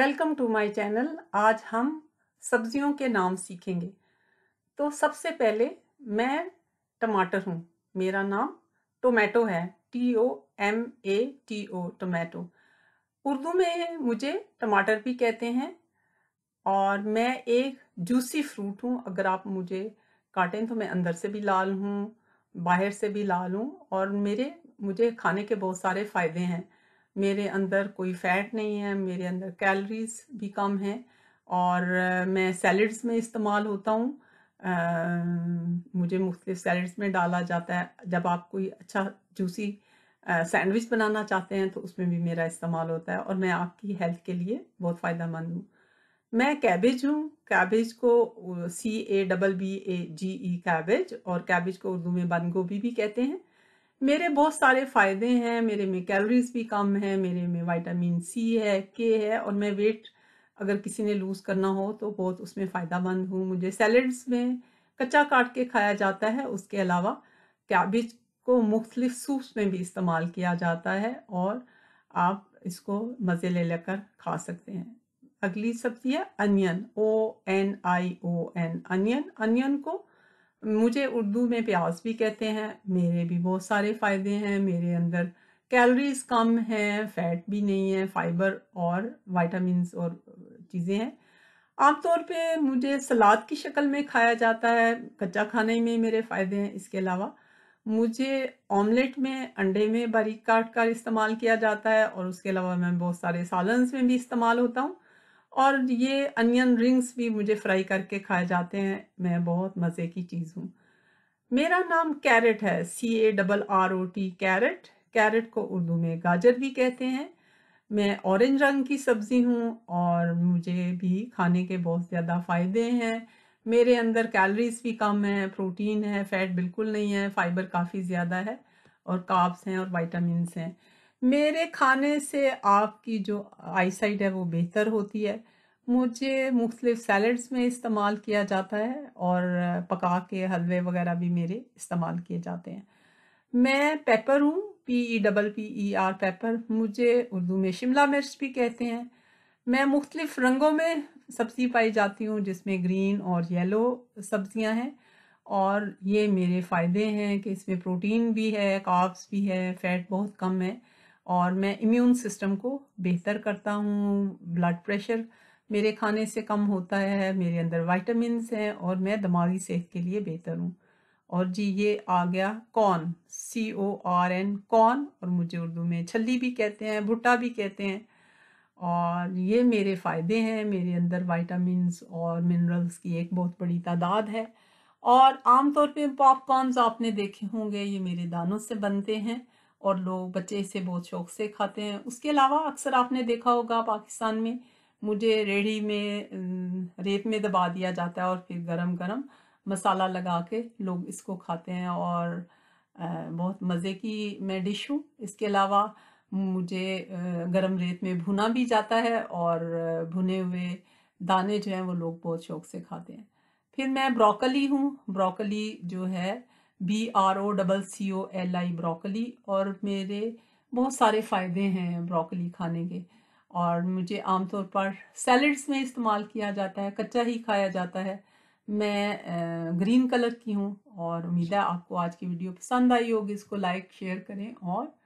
welcome to my channel आज हम सब्जियों के नाम सीखेंगे तो सबसे पहले मैं टमाटर हूँ मेरा नाम टोमेटो है T O M A T O tomato Urdu में मुझे टमाटर भी कहते हैं और मैं एक जूसी फ्रूट हूँ अगर आप मुझे काटें तो मैं अंदर से भी लाल हूँ बाहर से भी लाल हूँ और मेरे मुझे खाने के बहुत सारे फ़ायदे हैं मेरे अंदर कोई फैट नहीं है मेरे अंदर कैलोरीज भी कम है और मैं सैलड्स में इस्तेमाल होता हूँ मुझे मुख्तु सैलड्स में डाला जाता है जब आप कोई अच्छा जूसी सैंडविच बनाना चाहते हैं तो उसमें भी मेरा इस्तेमाल होता है और मैं आपकी हेल्थ के लिए बहुत फ़ायदा मंद हूँ मैं कैबेज हूँ कैबेज को C A double B A G E cabbage और कैबेज को उर्दू में बंद गोभी भी कहते हैं मेरे बहुत सारे फ़ायदे हैं मेरे में कैलोरीज भी कम है मेरे में विटामिन सी है के है और मैं वेट अगर किसी ने लूज़ करना हो तो बहुत उसमें फ़ायदा मंद हूँ मुझे सैलड्स में कच्चा काट के खाया जाता है उसके अलावा कैबिज को मुख्तलिफ सूप्स में भी इस्तेमाल किया जाता है और आप इसको मज़े ले लेकर खा सकते हैं अगली सब्ज़ी है onion O N I O N onion onion को मुझे उर्दू में प्याज भी कहते हैं मेरे भी बहुत सारे फ़ायदे हैं मेरे अंदर कैलोरीज कम है फैट भी नहीं है फाइबर और वाइटामिन और चीज़ें हैं आमतौर पे मुझे सलाद की शक्ल में खाया जाता है कच्चा खाने में मेरे फ़ायदे हैं इसके अलावा मुझे ऑमलेट में अंडे में बारीक काट कर इस्तेमाल किया जाता है और उसके अलावा मैं बहुत सारे सालन में भी इस्तेमाल होता हूँ और ये अनियन रिंग्स भी मुझे फ्राई करके खाए जाते हैं मैं बहुत मज़े की चीज़ हूँ मेरा नाम कैरेट है C A double R O T carrot carrot को उर्दू में गाजर भी कहते हैं मैं ऑरेंज रंग की सब्ज़ी हूँ और मुझे भी खाने के बहुत ज़्यादा फ़ायदे हैं मेरे अंदर कैलोरीज भी कम है प्रोटीन है फैट बिल्कुल नहीं है फाइबर काफ़ी ज़्यादा है और काब्स हैं और वाइटामस हैं मेरे खाने से आपकी जो आई साइड है वो बेहतर होती है मुझे मुख्तलिफ सैलड्स में इस्तेमाल किया जाता है और पका के हलवे वगैरह भी मेरे इस्तेमाल किए जाते हैं मैं पेपर हूँ P E double P E R pepper मुझे उर्दू में शिमला मिर्च भी कहते हैं मैं मुख्तलिफ रंगों में सब्ज़ी पाई जाती हूँ जिसमें ग्रीन और येलो सब्ज़ियाँ हैं और ये मेरे फ़ायदे हैं कि इसमें प्रोटीन भी है काप्स भी है फ़ैट बहुत कम है और मैं इम्यून सिस्टम को बेहतर करता हूँ ब्लड प्रेशर मेरे खाने से कम होता है मेरे अंदर वाइटामिन हैं और मैं दिमागी सेहत के लिए बेहतर हूँ और जी ये आ गया corn C O R N corn और मुझे उर्दू में छली भी कहते हैं भुट्टा भी कहते हैं और ये मेरे फ़ायदे हैं मेरे अंदर वाइटामिन और मिनरल्स की एक बहुत बड़ी तादाद है और आमतौर पे पॉपकॉर्नस आपने देखे होंगे ये मेरे दानों से बनते हैं और लोग बच्चे इसे बहुत शौक से खाते हैं उसके अलावा अक्सर आपने देखा होगा पाकिस्तान में मुझे रेड़ी में रेत में दबा दिया जाता है और फिर गरम गरम मसाला लगा के लोग इसको खाते हैं और बहुत मज़े की मैं डिश हूँ इसके अलावा मुझे गरम रेत में भुना भी जाता है और भुने हुए दाने जो हैं वो लोग बहुत शौक से खाते हैं फिर मैं ब्रोकली हूँ ब्रोकली जो है B R O double C O L I broccoli और मेरे बहुत सारे फ़ायदे हैं ब्रोकली खाने के और मुझे आमतौर पर सैलड्स में इस्तेमाल किया जाता है कच्चा ही खाया जाता है मैं ग्रीन कलर की हूँ और उम्मीद है आपको आज की वीडियो पसंद आई होगी इसको लाइक शेयर करें और